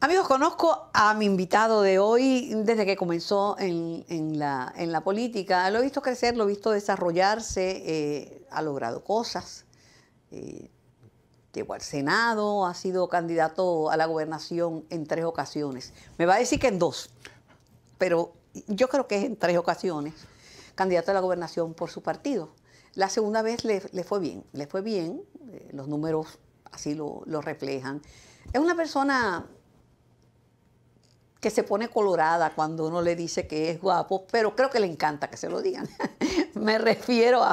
Amigos, conozco a mi invitado de hoy desde que comenzó en, la, política. Lo he visto crecer, lo he visto desarrollarse, eh, ha logrado cosas. Eh, llegó al Senado, ha sido candidato a la gobernación en tres ocasiones. Me va a decir que en dos, pero yo creo que es en tres ocasiones. Candidato a la gobernación por su partido. La segunda vez le, fue bien, le fue bien, eh, los números así lo reflejan. Es una persona que se pone colorada cuando uno le dice que es guapo, pero creo que le encanta que se lo digan. Me refiero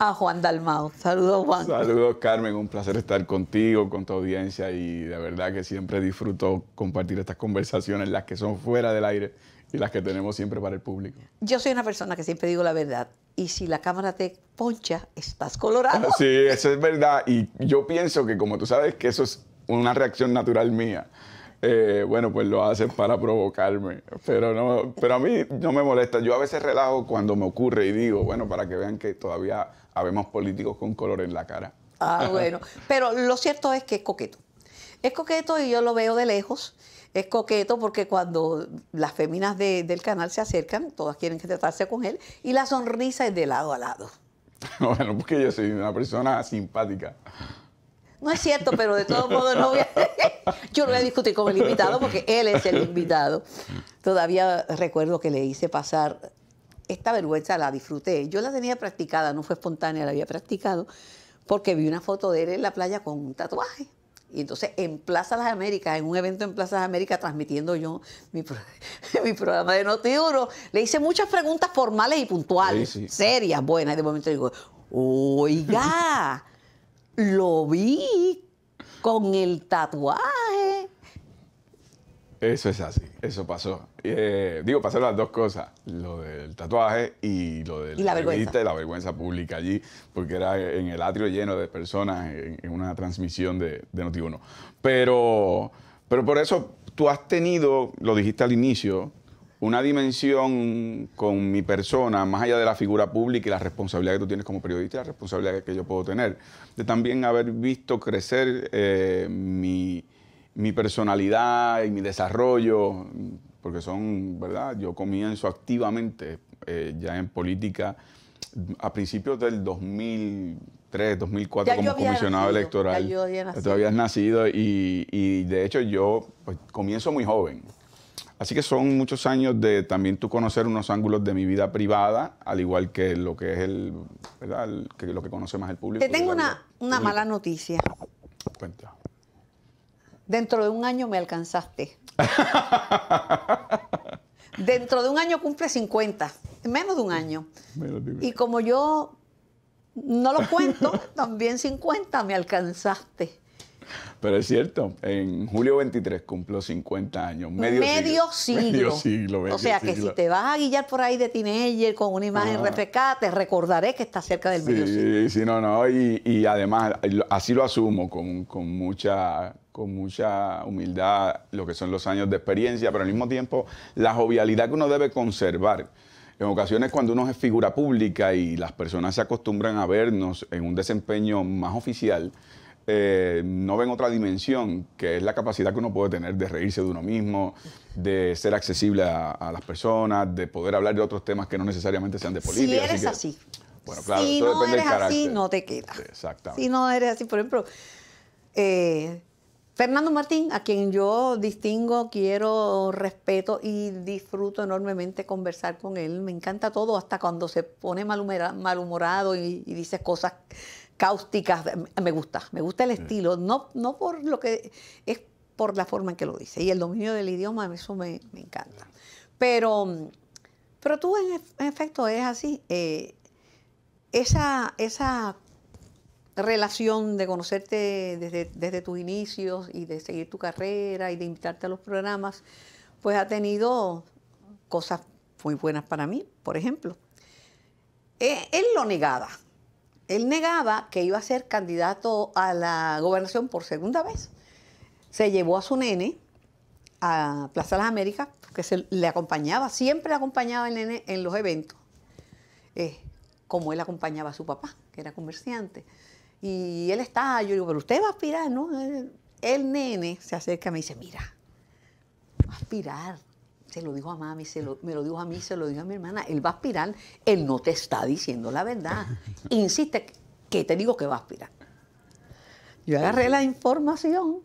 a, Juan Dalmao. Saludos, Juan. Saludos, Carmen. Un placer estar contigo, con tu audiencia y de verdad que siempre disfruto compartir estas conversaciones, las que son fuera del aire y las que tenemos siempre para el público. Yo soy una persona que siempre digo la verdad y si la cámara te poncha, estás colorado. Sí, eso es verdad y yo pienso que como tú sabes que eso es una reacción natural mía. Eh, bueno, pues lo hacen para provocarme. Pero, no, pero a mí no me molesta. Yo a veces relajo cuando me ocurre y digo, bueno, para que vean que todavía habemos políticos con color en la cara. Ah, bueno. Pero lo cierto es que es coqueto. Es coqueto y yo lo veo de lejos. Es coqueto porque cuando las féminas del canal se acercan, todas quieren tratarse con él y la sonrisa es de lado a lado. bueno, porque yo soy una persona simpática. No es cierto, pero de todos modos no voy a, yo lo voy a discutir con el invitado porque él es el invitado. Todavía recuerdo que le hice pasar esta vergüenza, la disfruté. Yo la tenía practicada, no fue espontánea, la había practicado porque vi una foto de él en la playa con un tatuaje. Y entonces en Plaza Las Américas, en un evento en Plaza Las Américas, transmitiendo yo mi, programa de NotiUro, le hice muchas preguntas formales y puntuales, serias, buenas. Y de momento digo, oiga, lo vi con el tatuaje. Eso es así, eso pasó. Eh, digo, pasaron las dos cosas, lo del tatuaje y lo de y la, vergüenza. la vergüenza pública allí, porque era en el atrio lleno de personas en, una transmisión de, de noti Pero, pero por eso tú has tenido, lo dijiste al inicio, una dimensión con mi persona, más allá de la figura pública y la responsabilidad que tú tienes como periodista, la responsabilidad que yo puedo tener, de también haber visto crecer eh, mi, personalidad y mi desarrollo, porque son, ¿verdad? Yo comienzo activamente eh, ya en política a principios del 2003, 2004 como comisionado electoral. Ya yo había nacido. Tú habías nacido y, de hecho yo pues, comienzo muy joven. Así que son muchos años de también tú conocer unos ángulos de mi vida privada, al igual que lo que es el, ¿verdad? lo que conoce más el público. Te tengo una, mala noticia. Cuenta. Dentro de un año me alcanzaste. Dentro de un año cumple 50, menos de un año. Y como yo no lo cuento, también 50 me alcanzaste. Pero es cierto, en julio 23 cumplo 50 años, medio, siglo. o sea que si te vas a guillar por ahí de teenager con una imagen ah. te recordaré que está cerca del medio siglo. Sí, no, no, y, además así lo asumo con, mucha con mucha humildad lo que son los años de experiencia, pero al mismo tiempo la jovialidad que uno debe conservar. En ocasiones cuando uno es figura pública y las personas se acostumbran a vernos en un desempeño más oficial, eh, no ven otra dimensión, que es la capacidad que uno puede tener de reírse de uno mismo, de ser accesible a, las personas, de poder hablar de otros temas que no necesariamente sean de política. Si eres así. si no eres así, no te queda. Exactamente. Si no eres así, por ejemplo, eh, Fernando Martín, a quien yo distingo, quiero, respeto y disfruto enormemente conversar con él. Me encanta todo, hasta cuando se pone malhumorado y, dice cosas cáusticas. Me gusta, me gusta el estilo, no, no por lo que es por la forma en que lo dice. Y el dominio del idioma, eso me, encanta. Pero, pero tú, en, efecto, es así. Eh, esa, esa relación de conocerte desde, tus inicios y de seguir tu carrera y de invitarte a los programas, pues ha tenido cosas muy buenas para mí, por ejemplo. Eh, él lo negaba. Él negaba que iba a ser candidato a la gobernación por segunda vez. Se llevó a su nene a Plaza Las Américas, que se, le acompañaba, siempre le acompañaba el nene en los eventos, eh, como él acompañaba a su papá, que era comerciante. Y él está, yo digo, pero usted va a aspirar, ¿no? El, nene se acerca y me dice, mira, va a aspirar. Se lo dijo a mami, se lo, me lo dijo a mí, se lo dijo a mi hermana. Él va a aspirar, él no te está diciendo la verdad. Insiste, que te digo que va a aspirar. Yo agarré la información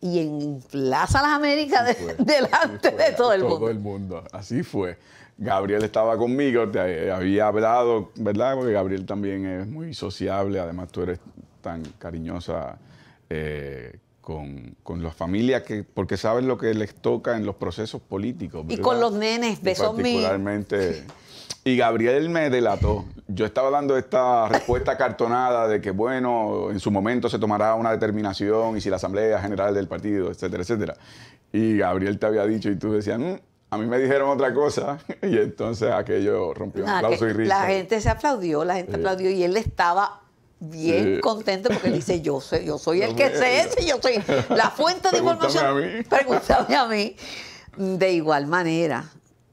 y en Plaza Las Américas delante de todo el mundo. Todo el mundo, así fue. Gabriel estaba conmigo, te eh, había hablado, ¿verdad? Porque Gabriel también es muy sociable, además tú eres tan cariñosa eh, con, las familias, que, porque sabes lo que les toca en los procesos políticos. Y con los nenes, besos Particularmente. Y Gabriel me delató. Yo estaba dando esta respuesta cartonada de que, bueno, en su momento se tomará una determinación y si la Asamblea General del Partido, etcétera, etcétera. Y Gabriel te había dicho y tú decías, mmm, a mí me dijeron otra cosa y entonces aquello rompió un ah, aplauso y risa. La gente se aplaudió, la gente aplaudió y él estaba bien contento porque él dice, yo soy, yo soy el que sé, ese, yo soy la fuente de información. Pregúntame a mí. De igual manera,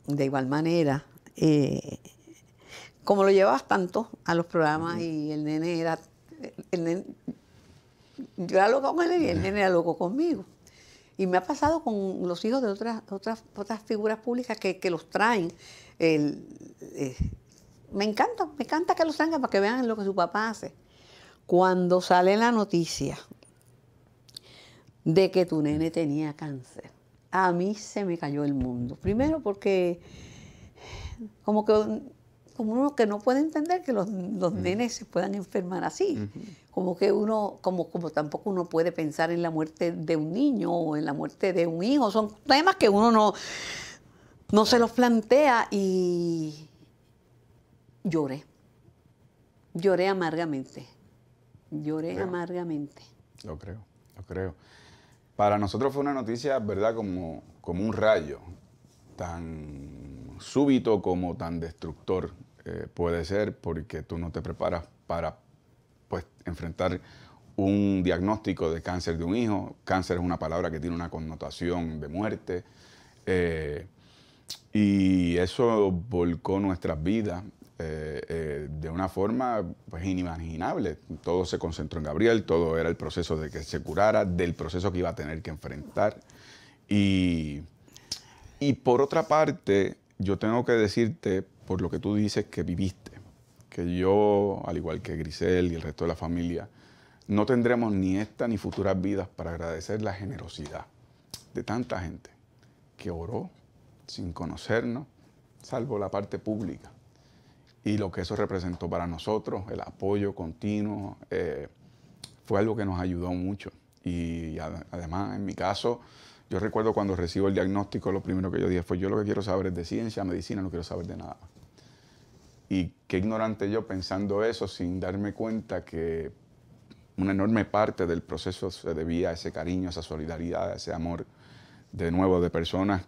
de igual manera, eh, como lo llevabas tanto a los programas y el nene era... yo era loco con él y el nene era loco conmigo. Y me ha pasado con los hijos de otras, otras, otras figuras públicas que, los traen. Eh, me encanta, me encanta que los traigan para que vean lo que su papá hace. Cuando sale la noticia de que tu nene tenía cáncer, a mí se me cayó el mundo. Primero porque como que como uno que no puede entender que los, mm. nenes se puedan enfermar así. Como que uno, como, como tampoco uno puede pensar en la muerte de un niño o en la muerte de un hijo. Son temas que uno no, no se los plantea y lloré. Lloré amargamente. Lloré amargamente. Lo creo, lo creo. Para nosotros fue una noticia, ¿verdad? Como, como un rayo, tan súbito como tan destructor eh, puede ser porque tú no te preparas para pues, enfrentar un diagnóstico de cáncer de un hijo. Cáncer es una palabra que tiene una connotación de muerte. Eh, y eso volcó nuestras vidas eh, de una forma pues, inimaginable. Todo se concentró en Gabriel, todo era el proceso de que se curara, del proceso que iba a tener que enfrentar. Y, y por otra parte, yo tengo que decirte, por lo que tú dices que viviste, que yo, al igual que Grisel y el resto de la familia, no tendremos ni esta ni futuras vidas para agradecer la generosidad de tanta gente que oró sin conocernos, salvo la parte pública. Y lo que eso representó para nosotros, el apoyo continuo, eh, fue algo que nos ayudó mucho. Y además, en mi caso, yo recuerdo cuando recibo el diagnóstico, lo primero que yo dije fue, yo lo que quiero saber es de ciencia, medicina, no quiero saber de nada y qué ignorante yo pensando eso sin darme cuenta que una enorme parte del proceso se debía a ese cariño, a esa solidaridad, a ese amor, de nuevo, de personas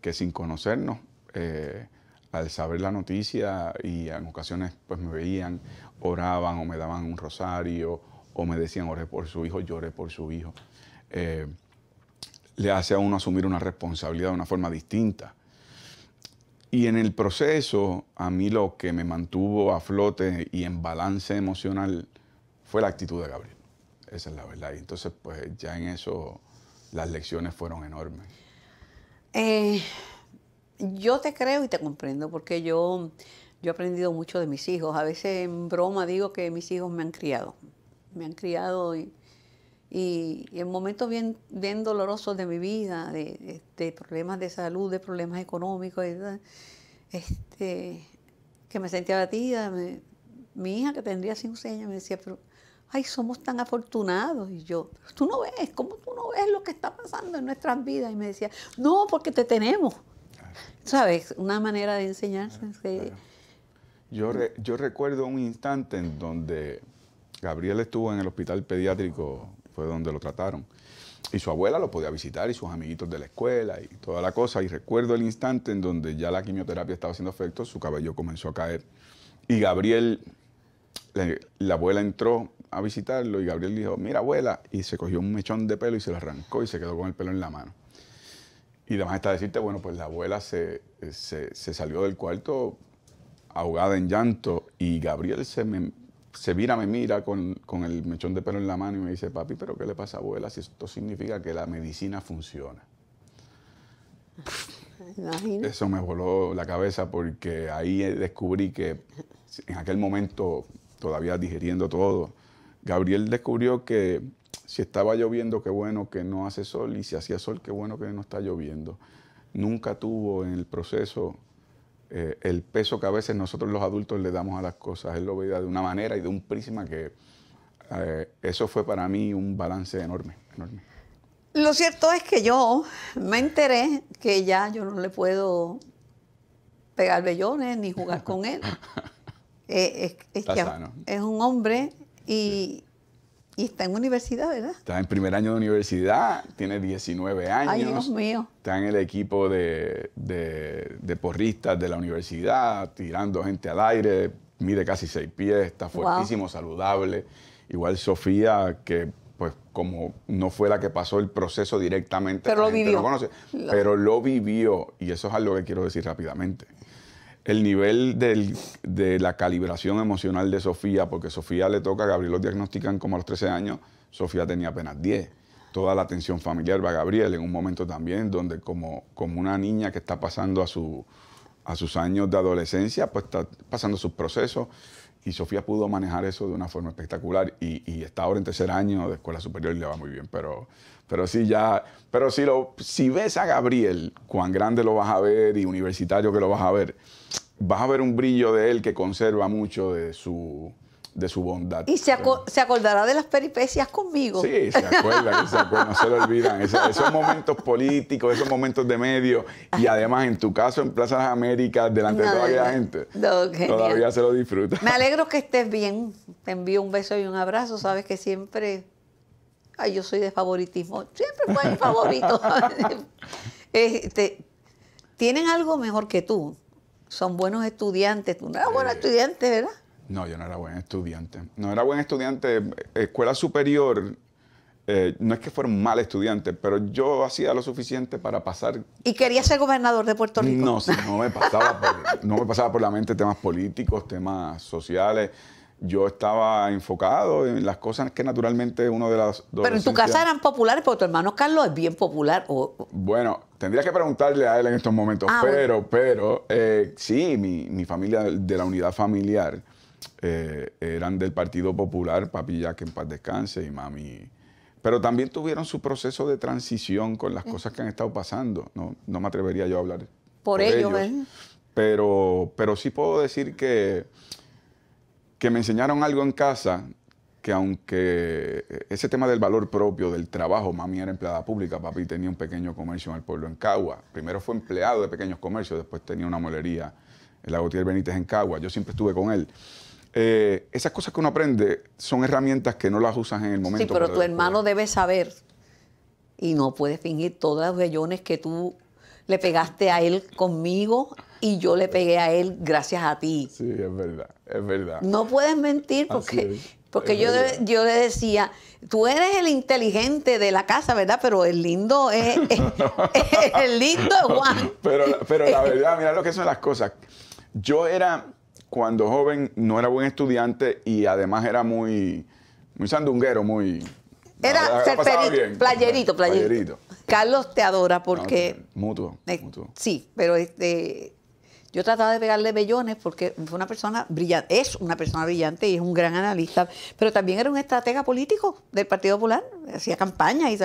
que sin conocernos, eh, al saber la noticia y en ocasiones pues me veían, oraban o me daban un rosario o me decían oré por su hijo, lloré por su hijo. Eh, le hace a uno asumir una responsabilidad de una forma distinta y en el proceso, a mí lo que me mantuvo a flote y en balance emocional fue la actitud de Gabriel. Esa es la verdad. Y entonces, pues ya en eso las lecciones fueron enormes. Eh, yo te creo y te comprendo, porque yo, yo he aprendido mucho de mis hijos. A veces en broma digo que mis hijos me han criado. Me han criado y y, en momentos bien, bien dolorosos de mi vida, de, este, problemas de salud, de problemas económicos, este, que me sentía abatida, mi hija que tendría cinco años me decía, pero, ay, somos tan afortunados. Y yo, tú no ves, ¿cómo tú no ves lo que está pasando en nuestras vidas? Y me decía, no, porque te tenemos. ¿Sabes? Una manera de enseñarse. Yo, yo recuerdo un instante en donde Gabriel estuvo en el hospital pediátrico fue donde lo trataron. Y su abuela lo podía visitar y sus amiguitos de la escuela y toda la cosa. Y recuerdo el instante en donde ya la quimioterapia estaba haciendo efecto, su cabello comenzó a caer. Y Gabriel, la, abuela entró a visitarlo y Gabriel dijo, mira abuela, y se cogió un mechón de pelo y se lo arrancó y se quedó con el pelo en la mano. Y además está decirte, bueno, pues la abuela se, se, salió del cuarto ahogada en llanto y Gabriel se me se me mira con, el mechón de pelo en la mano y me dice, papi, pero ¿qué le pasa abuela? Si esto significa que la medicina funciona. Eso me voló la cabeza porque ahí descubrí que en aquel momento, todavía digiriendo todo, Gabriel descubrió que si estaba lloviendo, qué bueno que no hace sol, y si hacía sol, qué bueno que no está lloviendo. Nunca tuvo en el proceso eh, el peso que a veces nosotros los adultos le damos a las cosas. Él lo veía de una manera y de un prisma que eh, eso fue para mí un balance enorme, Lo cierto es que yo me enteré que ya yo no le puedo pegar bellones ni jugar con él. Eh, es, es, un hombre y, y está en universidad, ¿verdad? Está en primer año de universidad, tiene 19 años. Ay, Dios mío. Está en el equipo de, porristas de la universidad, tirando gente al aire, mide casi seis pies, está fuertísimo, saludable. Igual Sofía, que pues como no fue la que pasó el proceso directamente, pero lo vivió. conoce, Pero lo vivió, y eso es algo que quiero decir rápidamente el nivel de la calibración emocional de Sofía, porque Sofía le toca, a Gabriel lo diagnostican como a los 13 años, Sofía tenía apenas 10. Toda la atención familiar va a Gabriel en un momento también donde como, como una niña que está pasando a, sus años de adolescencia, pues está pasando sus procesos y Sofía pudo manejar eso de una forma espectacular y, está ahora en tercer año de escuela superior y le va muy bien, pero, pero sí ya, pero si, lo, si ves a Gabriel, cuán grande lo vas a ver y universitario que lo vas a ver, vas a ver un brillo de él que conserva mucho de su, de su bondad. Y se, se acordará de las peripecias conmigo. Sí, se acuerda, no se lo olvidan. esos momentos políticos, esos momentos de medio, y además en tu caso en plazas de Américas, delante de toda la gente, todavía se lo disfruta. Me alegro que estés bien. Te envío un beso y un abrazo. Sabes que siempre, ay, yo soy de favoritismo. Siempre fue mi favorito. este, Tienen algo mejor que tú son buenos estudiantes. Tú no eras buen eh, estudiante, ¿verdad? No, yo no era buen estudiante. No era buen estudiante. Escuela superior, eh, no es que fuera un mal estudiante, pero yo hacía lo suficiente para pasar. ¿Y quería ser gobernador de Puerto Rico? No, no me pasaba no me pasaba por la mente temas políticos, temas sociales yo estaba enfocado en las cosas que naturalmente uno de las... Pero en tu casa eran populares, porque tu hermano Carlos es bien popular. Bueno, tendría que preguntarle a él en estos momentos, ah, pero, pero, eh, sí, mi, familia de la unidad familiar eh, eran del Partido Popular, papi ya que en paz descanse y mami... Pero también tuvieron su proceso de transición con las eh. cosas que han estado pasando. No, me atrevería yo a hablar por, ello, ellos. Pero, pero sí puedo decir que que me enseñaron algo en casa que aunque eh, ese tema del valor propio, del trabajo, mami era empleada pública, papi tenía un pequeño comercio en el pueblo en Cagua. Primero fue empleado de pequeños comercios, después tenía una molería en la Gautier Benítez en Cagua. Yo siempre estuve con él. Eh, esas cosas que uno aprende son herramientas que no las usas en el momento. Sí, pero tu hermano debe saber y no puede fingir todos los vellones que tú le pegaste a él conmigo y yo le pegué a él gracias a ti. Sí, es verdad, es verdad. No puedes mentir porque, porque yo, le, yo le decía, tú eres el inteligente de la casa, ¿verdad? Pero el lindo es, el lindo es Juan. Pero, la verdad, mira lo que son las cosas. Yo era, cuando joven, no era buen estudiante y además era muy, muy sandunguero, muy... Era, era playerito, playerito. Carlos te adora porque... mutuo, mutuo. Sí, pero este, yo trataba de pegarle bellones porque fue una persona brillante, es una persona brillante y es un gran analista, pero también era un estratega político del Partido Popular, hacía campaña y,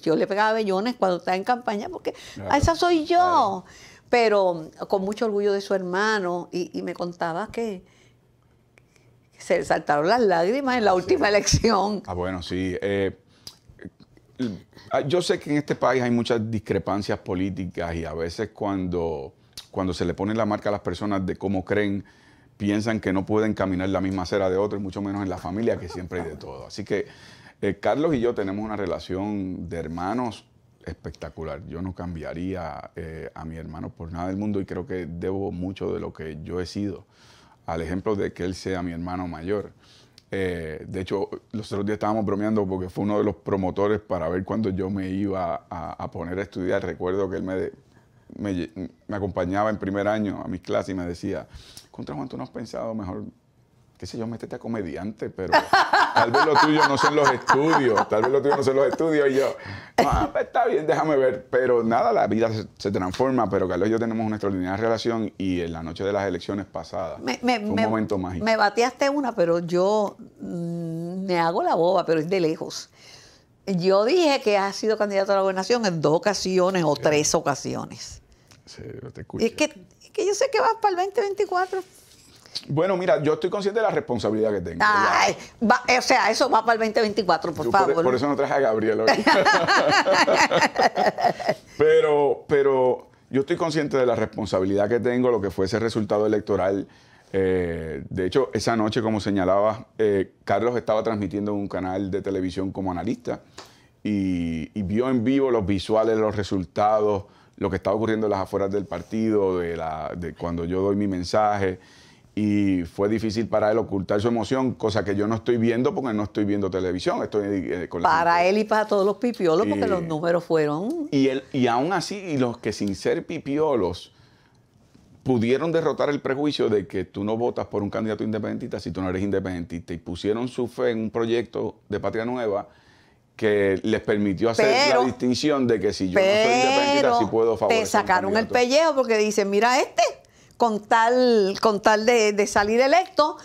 yo le pegaba bellones cuando estaba en campaña porque ah, esa soy yo. Pero con mucho orgullo de su hermano y, me contaba que, se le saltaron las lágrimas en la última elección. Ah, bueno, sí. Eh, Ah, yo sé que en este país hay muchas discrepancias políticas y a veces cuando, se le pone la marca a las personas de cómo creen, piensan que no pueden caminar la misma acera de otro, y mucho menos en la familia, que siempre hay de todo. Así que eh, Carlos y yo tenemos una relación de hermanos espectacular. Yo no cambiaría eh, a mi hermano por nada del mundo y creo que debo mucho de lo que yo he sido al ejemplo de que él sea mi hermano mayor. Eh, de hecho, los otros días estábamos bromeando porque fue uno de los promotores para ver cuándo yo me iba a, poner a estudiar. Recuerdo que él me, me, acompañaba en primer año a mis clases y me decía, contra cuánto no has pensado mejor qué sé yo, métete a comediante, pero tal vez lo tuyo no son los estudios, tal vez lo tuyo no son los estudios. Y yo, ah, pues está bien, déjame ver. Pero nada, la vida se, transforma, pero Carlos y yo tenemos una extraordinaria relación y en la noche de las elecciones pasadas me, un momento mágico. Me bateaste una, pero yo mm, me hago la boba, pero es de lejos. Yo dije que has sido candidato a la gobernación en dos ocasiones o tres ocasiones. Sí, te escucho. es que yo sé que vas para el 2024. Bueno, mira, yo estoy consciente de la responsabilidad que tengo. o sea, eso va para el 2024, por favor. Por, eso no traje a Gabriel hoy. pero, pero yo estoy consciente de la responsabilidad que tengo, lo que fue ese resultado electoral. Eh, de hecho, esa noche, como señalaba eh, Carlos estaba transmitiendo en un canal de televisión como analista y, y vio en vivo los visuales, los resultados, lo que estaba ocurriendo en las afueras del partido, de, la, de cuando yo doy mi mensaje y fue difícil para él ocultar su emoción, cosa que yo no estoy viendo porque no estoy viendo televisión. Estoy eh, con para él y para todos los pipiolos, porque los números fueron. Y, él, y aún así, los que sin ser pipiolos pudieron derrotar el prejuicio de que tú no votas por un candidato independentista si tú no eres independentista y pusieron su fe en un proyecto de Patria Nueva que les permitió hacer la distinción de que si yo no soy independiente, sí puedo favorecer. Te sacaron el pellejo porque dicen, mira este, con tal, con tal de, de salir electo,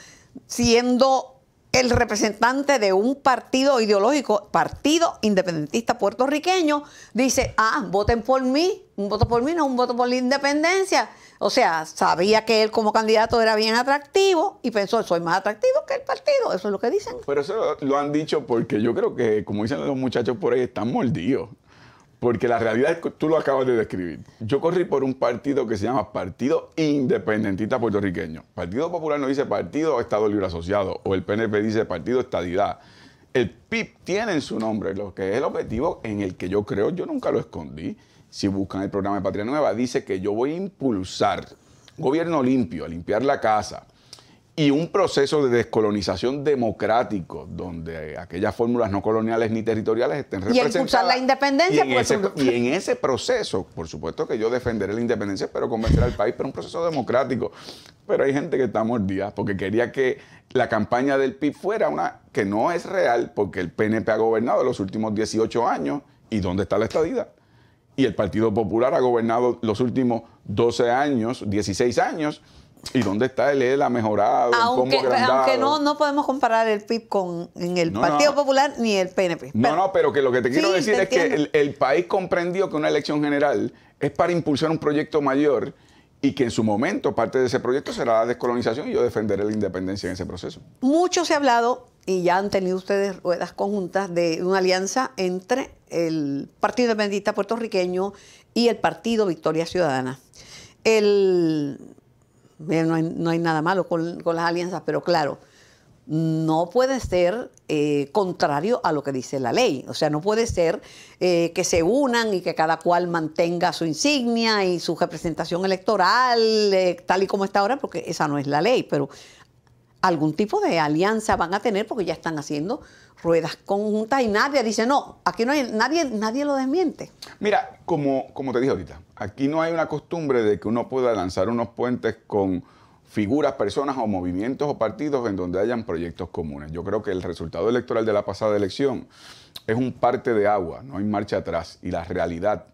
siendo el representante de un partido ideológico, Partido Independentista Puertorriqueño, dice, ah, voten por mí, un voto por mí no un voto por la independencia. O sea, sabía que él como candidato era bien atractivo y pensó, soy más atractivo que el partido, eso es lo que dicen. Pero eso lo han dicho porque yo creo que, como dicen los muchachos por ahí, están mordidos. Porque la realidad es que tú lo acabas de describir. Yo corrí por un partido que se llama Partido Independentista Puertorriqueño. Partido Popular no dice Partido Estado Libre Asociado o el PNP dice Partido Estadidad. El PIB tiene en su nombre lo que es el objetivo en el que yo creo, yo nunca lo escondí. Si buscan el programa de Patria Nueva, dice que yo voy a impulsar gobierno limpio, a limpiar la casa, y un proceso de descolonización democrático, donde aquellas fórmulas no coloniales ni territoriales estén representadas. Y impulsar la independencia. Y en, pues, ese, y en ese proceso, por supuesto que yo defenderé la independencia, pero convencer al país, pero un proceso democrático. Pero hay gente que está mordida porque quería que la campaña del PIB fuera una que no es real, porque el PNP ha gobernado los últimos 18 años. ¿Y dónde está la estadidad? Y el Partido Popular ha gobernado los últimos 12 años, 16 años ¿Y dónde está el ELA mejorado? Aunque, pues, no, no podemos comparar el PIB con en el Partido Popular ni el PNP. no, no, pero que lo que te quiero decir es que el, país comprendió que una elección general es para impulsar un proyecto mayor y que en su momento parte de ese proyecto será la descolonización y yo defenderé la independencia en ese proceso. Mucho se ha hablado, y ya han tenido ustedes ruedas conjuntas, de una alianza entre el Partido Independentista puertorriqueño y el Partido Victoria Ciudadana. El no hay, nada malo con, las alianzas, pero claro, no puede ser eh, contrario a lo que dice la ley. O sea, no puede ser eh, que se unan y que cada cual mantenga su insignia y su representación electoral eh, tal y como está ahora, porque esa no es la ley. Pero algún tipo de alianza van a tener porque ya están haciendo ruedas conjuntas y nadie dice, no, aquí no hay, nadie, nadie lo desmiente. Mira, como, como te dije ahorita, aquí no hay una costumbre de que uno pueda lanzar unos puentes con figuras, personas o movimientos o partidos en donde hayan proyectos comunes. Yo creo que el resultado electoral de la pasada elección es un parte de agua, no hay marcha atrás. Y la realidad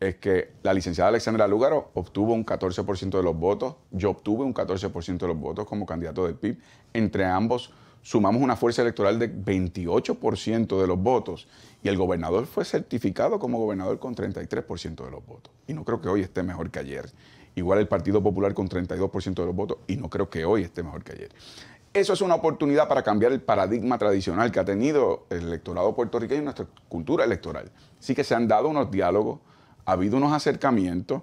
es que la licenciada Alexandra Lugaro obtuvo un 14% de los votos, yo obtuve un 14% de los votos como candidato del PIB, entre ambos sumamos una fuerza electoral de 28% de los votos y el gobernador fue certificado como gobernador con 33% de los votos. Y no creo que hoy esté mejor que ayer. Igual el Partido Popular con 32% de los votos y no creo que hoy esté mejor que ayer. Eso es una oportunidad para cambiar el paradigma tradicional que ha tenido el electorado puertorriqueño y nuestra cultura electoral. Sí que se han dado unos diálogos, ha habido unos acercamientos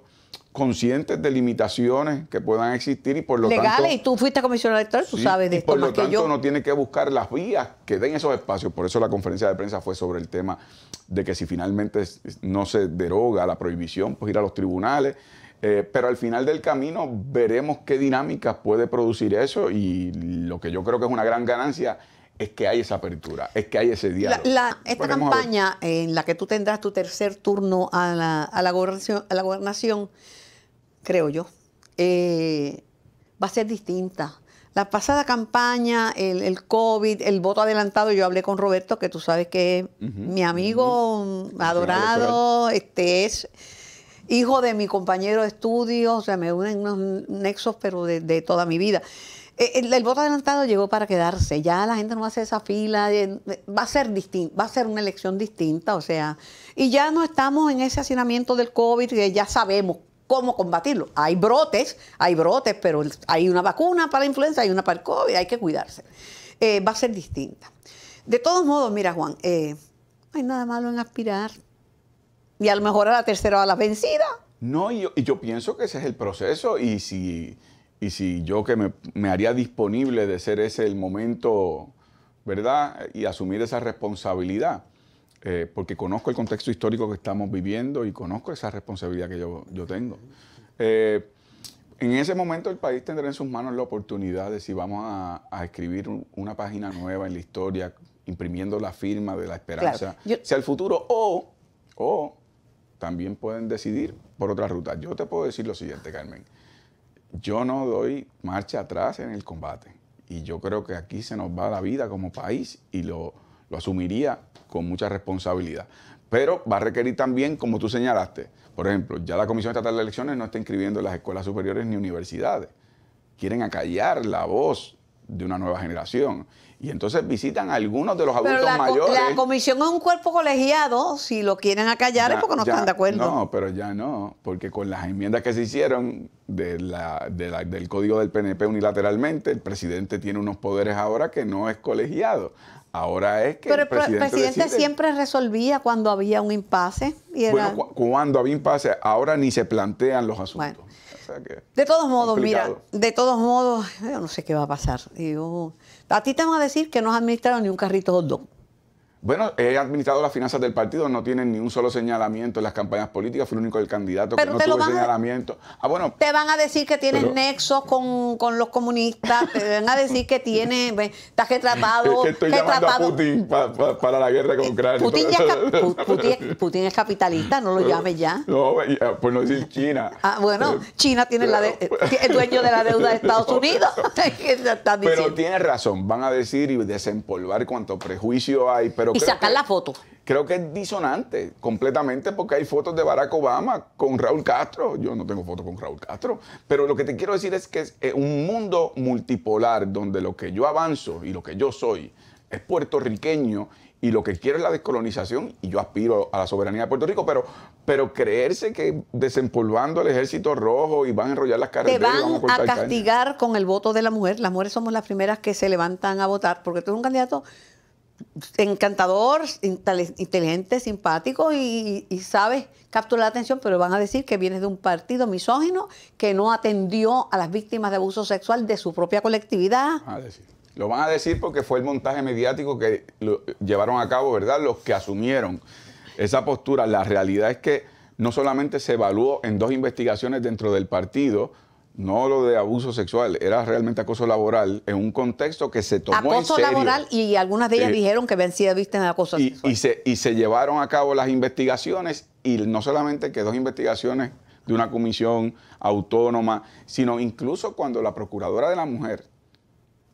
conscientes de limitaciones que puedan existir y por lo tanto... Legales, y tú fuiste comisionado electoral, tú sabes de esto por lo tanto, no tiene que buscar las vías que den esos espacios. Por eso la conferencia de prensa fue sobre el tema de que si finalmente no se deroga la prohibición, pues ir a los tribunales. Eh, pero al final del camino veremos qué dinámicas puede producir eso y lo que yo creo que es una gran ganancia es que hay esa apertura, es que hay ese diálogo. La, esta campaña en la que tú tendrás tu tercer turno a la, a la gobernación creo yo, eh, va a ser distinta. La pasada campaña, el, el, COVID, el voto adelantado, yo hablé con Roberto, que tú sabes que es mi amigo mm, adorado, este es hijo de mi compañero de estudio, o sea, me unen unos nexos, pero de, toda mi vida. Eh, el, voto adelantado llegó para quedarse, ya la gente no hace esa fila, eh, va a ser distinto, va a ser una elección distinta, o sea, y ya no estamos en ese hacinamiento del COVID, que ya sabemos cómo combatirlo. Hay brotes, hay brotes, pero hay una vacuna para la influenza, hay una para el COVID, hay que cuidarse. Eh, va a ser distinta. De todos modos, mira Juan, eh, no hay nada malo en aspirar. Y a lo mejor a la tercera a la vencida. No, y yo, pienso que ese es el proceso y si, y si yo que me, me haría disponible de ser ese el momento, ¿verdad? Y asumir esa responsabilidad eh, porque conozco el contexto histórico que estamos viviendo y conozco esa responsabilidad que yo, yo tengo. Eh, en ese momento el país tendrá en sus manos la oportunidad de si vamos a, escribir una página nueva en la historia, imprimiendo la firma de la esperanza sea hacia el futuro o, o también pueden decidir por otra ruta. Yo te puedo decir lo siguiente, Carmen. Yo no doy marcha atrás en el combate y yo creo que aquí se nos va la vida como país y lo lo asumiría con mucha responsabilidad. Pero va a requerir también, como tú señalaste, por ejemplo, ya la Comisión Estatal de Elecciones no está inscribiendo las escuelas superiores ni universidades. Quieren acallar la voz de una nueva generación. Y entonces visitan a algunos de los adultos la, mayores. La comisión es un cuerpo colegiado, si lo quieren acallar es porque no están de acuerdo. No, pero ya no, porque con las enmiendas que se hicieron del código del PNP unilateralmente, el presidente tiene unos poderes ahora que no es colegiado. Ahora es que Pero el presidente, siempre resolvía cuando había un impasse. Y Bueno, cuando había impasse, ahora ni se plantean los asuntos. de todos modos, mira, de todos modos, yo no sé qué va a pasar. a ti te van a decir que no has administrado ni un carrito hot bueno, he administrado las finanzas del partido, no tienen ni un solo señalamiento en las campañas políticas, fue el único del candidato que no señalamiento. ah, bueno. Te van a decir que tienes nexos con, los comunistas, te van a decir que tienes, estás retratado. que estoy llamando a Putin para la guerra con eh, Ucrania. Putin, es, Putin, es capitalista, no lo llames ya. No, pues no decir China. Ah, bueno, eh, China tiene el dueño de la deuda de Estados Unidos. pero tienes razón, van a decir y desempolvar cuánto prejuicio hay, pero y sacar la foto. Creo que es disonante completamente porque hay fotos de Barack Obama con Raúl Castro. Yo no tengo fotos con Raúl Castro. Pero lo que te quiero decir es que es eh, un mundo multipolar donde lo que yo avanzo y lo que yo soy es puertorriqueño y lo que quiero es la descolonización y yo aspiro a la soberanía de Puerto Rico, pero, pero creerse que desempolvando el ejército rojo y van a enrollar las caras... Te van, a, castigar con el voto de la mujer. Las mujeres somos las primeras que se levantan a votar porque tú eres un candidato encantador, inteligente, simpático y, sabes capturar la atención, pero van a decir que viene de un partido misógino que no atendió a las víctimas de abuso sexual de su propia colectividad. Lo van a decir porque fue el montaje mediático que lo llevaron a cabo, ¿verdad? Los que asumieron esa postura. La realidad es que no solamente se evaluó en dos investigaciones dentro del partido, no lo de abuso sexual, era realmente acoso laboral en un contexto que se tomó acoso Acoso laboral y algunas de ellas eh, dijeron que vencía viste acoso y, sexual. Y se, llevaron a cabo las investigaciones y no solamente que dos investigaciones de una comisión autónoma, sino incluso cuando la Procuradora de la Mujer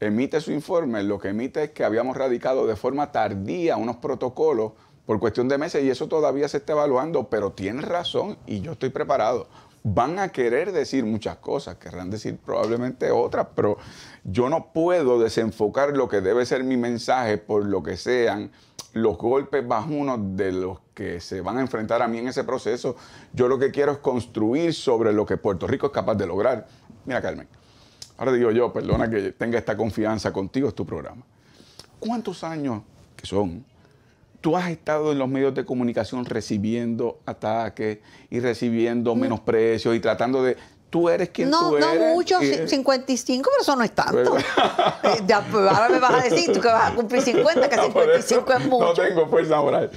emite su informe, lo que emite es que habíamos radicado de forma tardía unos protocolos por cuestión de meses y eso todavía se está evaluando, pero tiene razón y yo estoy preparado van a querer decir muchas cosas, querrán decir probablemente otras, pero yo no puedo desenfocar lo que debe ser mi mensaje por lo que sean los golpes bajunos de los que se van a enfrentar a mí en ese proceso. Yo lo que quiero es construir sobre lo que Puerto Rico es capaz de lograr. Mira, Carmen, ahora digo yo, perdona que tenga esta confianza contigo, es tu programa. ¿Cuántos años, que son Tú has estado en los medios de comunicación recibiendo ataques y recibiendo menosprecios y tratando de tú eres quien no, tú eres. No, mucho, y... 55, pero eso no es tanto. Eh, pues, ahora me vas a decir, que vas a cumplir 50, que 55 es mucho. No tengo fuerza moral.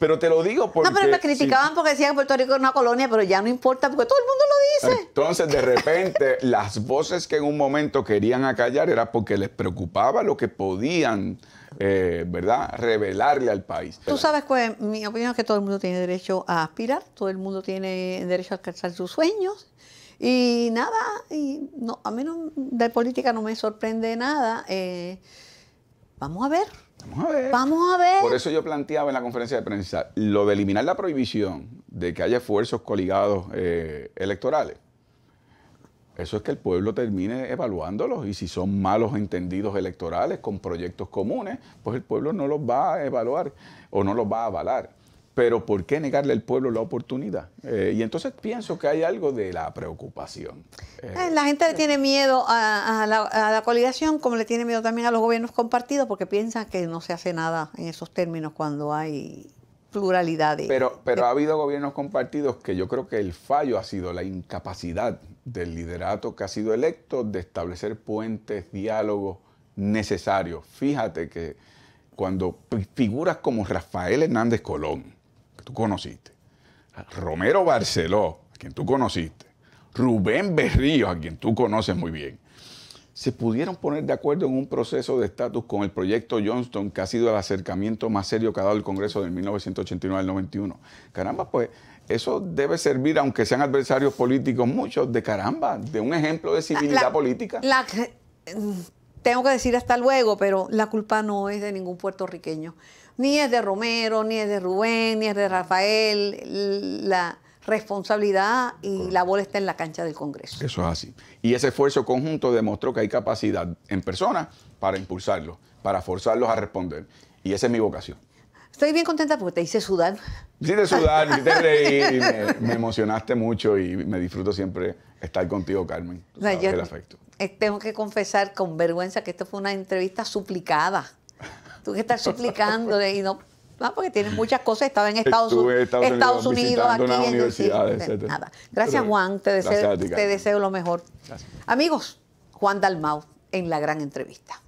Pero te lo digo porque... No, pero me criticaban porque decían que Puerto Rico era una colonia, pero ya no importa porque todo el mundo lo dice. Entonces, de repente, las voces que en un momento querían acallar era porque les preocupaba lo que podían eh, ¿verdad? Revelarle al país. Tú sabes, que mi opinión es que todo el mundo tiene derecho a aspirar, todo el mundo tiene derecho a alcanzar sus sueños. Y nada, y no, a menos de política no me sorprende nada. Eh, vamos a ver. Vamos a ver. Vamos a ver. Por eso yo planteaba en la conferencia de prensa lo de eliminar la prohibición de que haya esfuerzos coligados eh, electorales. Eso es que el pueblo termine evaluándolos y si son malos entendidos electorales con proyectos comunes, pues el pueblo no los va a evaluar o no los va a avalar. Pero ¿por qué negarle al pueblo la oportunidad? Eh, y entonces pienso que hay algo de la preocupación. Eh, la gente le tiene miedo a, la, coalición, como le tiene miedo también a los gobiernos compartidos, porque piensan que no se hace nada en esos términos cuando hay pluralidad Pero, pero ha habido gobiernos compartidos que yo creo que el fallo ha sido la incapacidad del liderato que ha sido electo de establecer puentes, diálogos necesarios. Fíjate que cuando figuras como Rafael Hernández Colón, que tú conociste, Romero Barceló, a quien tú conociste, Rubén Berrío, a quien tú conoces muy bien, se pudieron poner de acuerdo en un proceso de estatus con el proyecto Johnston, que ha sido el acercamiento más serio que ha dado el Congreso de 1989 al 91. Caramba, pues eso debe servir, aunque sean adversarios políticos muchos, de caramba, de un ejemplo de civilidad política. Mm, tengo que decir hasta luego, pero la culpa no es de ningún puertorriqueño. Ni es de Romero, ni es de Rubén, ni es de Rafael. La responsabilidad y la bola está en la cancha del Congreso. Eso es así. Y ese esfuerzo conjunto demostró que hay capacidad en personas para impulsarlos, para forzarlos a responder. Y esa es mi vocación. Estoy bien contenta porque te hice sudar. Sí, sudar, me emocionaste mucho y me disfruto siempre estar contigo, Carmen. Eh, tengo que confesar con vergüenza que esto fue una entrevista suplicada. Tuve que estar suplicando y no, no, porque tienes muchas cosas. Estaba en Estados, Unidos, aquí. en universidades, Gracias, Juan. Te deseo, lo mejor. Amigos, Juan Dalmau en la gran entrevista.